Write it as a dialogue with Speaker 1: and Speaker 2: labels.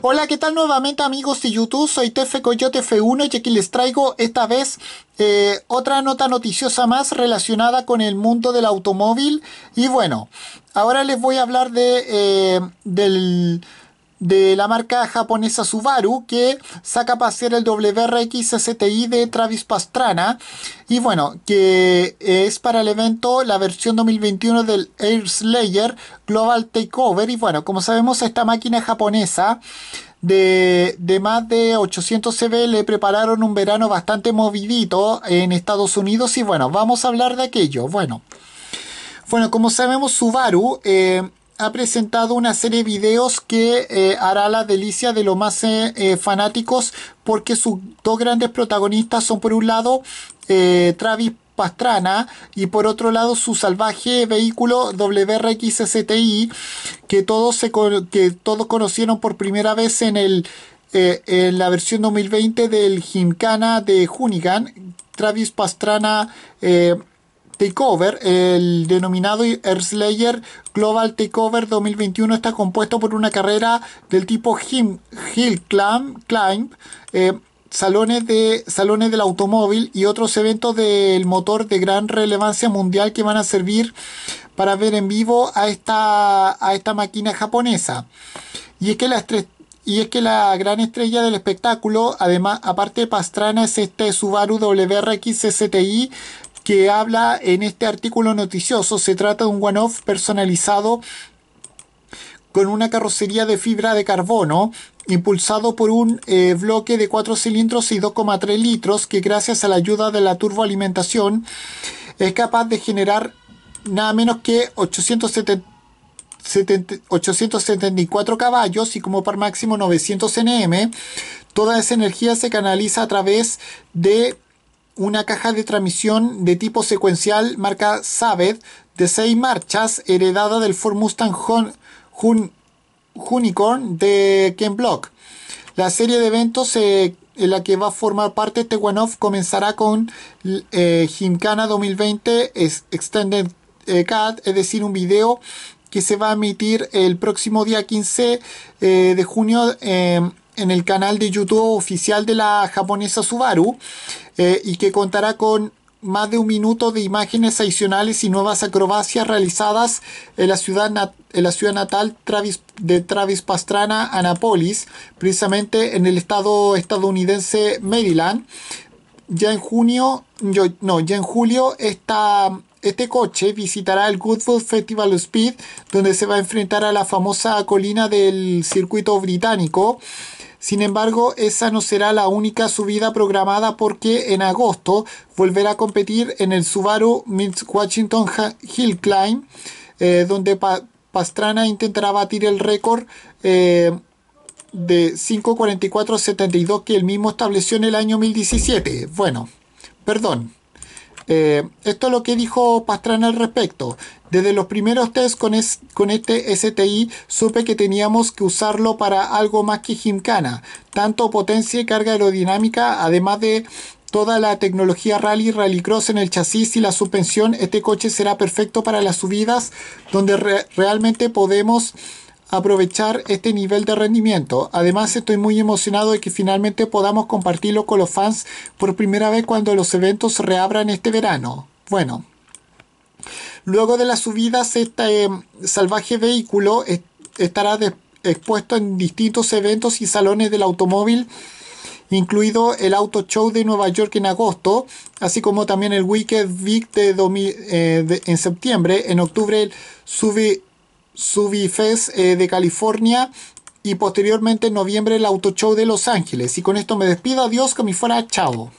Speaker 1: Hola, ¿qué tal nuevamente amigos de YouTube? Soy TF Coyote F1 y aquí les traigo esta vez eh, otra nota noticiosa más relacionada con el mundo del automóvil. Y bueno, ahora les voy a hablar de, eh, del de la marca japonesa Subaru que saca a pasear el WRX STI de Travis Pastrana y bueno, que es para el evento la versión 2021 del Air Slayer Global Takeover y bueno, como sabemos esta máquina japonesa de, más de 800 CV le prepararon un verano bastante movidito en Estados Unidos y bueno, vamos a hablar de aquello. Bueno, bueno como sabemos Subaru eh, ha presentado una serie de videos que eh, hará la delicia de los más eh, eh, fanáticos porque sus dos grandes protagonistas son por un lado Travis Pastrana y por otro lado su salvaje vehículo WRXSTI que todos, se, que todos conocieron por primera vez en, el, en la versión 2020 del Gymkhana de Hunigan. Travis Pastrana Takeover, el denominado Slayer Global Takeover 2021 está compuesto por una carrera del tipo Hill Climb, climb eh, salones, de, salones del automóvil y otros eventos del motor de gran relevancia mundial que van a servir para ver en vivo a esta, a esta máquina japonesa. Y es que y es que la gran estrella del espectáculo, además, aparte de Pastrana, es este Subaru WRX STI que habla en este artículo noticioso. Se trata de un one-off personalizado con una carrocería de fibra de carbono impulsado por un eh, bloque de 4 cilindros y 2,3 litros que gracias a la ayuda de la turboalimentación es capaz de generar nada menos que 874 caballos y como par máximo 900 nm. Toda esa energía se canaliza a través de una caja de transmisión de tipo secuencial marca Sabed de 6 marchas heredada del Ford Mustang Unicorn de Ken Block. La serie de eventos eh, en la que va a formar parte one-off comenzará con eh, 2020 Extended eh, es decir, un video que se va a emitir el próximo día 15 eh, de junio en el canal de YouTube oficial de la japonesa Subaru. Eh, y que contará con más de un minuto de imágenes adicionales y nuevas acrobacias realizadas en la ciudad, la ciudad natal de Travis Pastrana, Annapolis, precisamente en el estado estadounidense Maryland. Ya en junio, no, ya en julio este coche visitará el Goodwood Festival of Speed, donde se va a enfrentar a la famosa colina del circuito británico. Sin embargo, esa no será la única subida programada porque en agosto volverá a competir en el Subaru Washington Hill Climb, eh, donde Pastrana intentará batir el récord eh, de 5.44.72 que él mismo estableció en el año 2017. Bueno, perdón, eh, esto es lo que dijo Pastrana al respecto. Desde los primeros test con, este STI supe que teníamos que usarlo para algo más que gimcana, tanto potencia y carga aerodinámica, además de toda la tecnología rally, rallycross en el chasis y la suspensión, este coche será perfecto para las subidas donde realmente podemos aprovechar este nivel de rendimiento. Además estoy muy emocionado de que finalmente podamos compartirlo con los fans por primera vez cuando los eventos reabran este verano. Bueno. Luego de las subidas, este eh, salvaje vehículo estará expuesto en distintos eventos y salones del automóvil, incluido el Auto Show de Nueva York en agosto, así como también el Weekend Vic eh, de, en septiembre. En octubre, Sube Subi eh, de California y posteriormente en noviembre el Auto Show de Los Ángeles. Y con esto me despido, adiós, que me fuera, chao.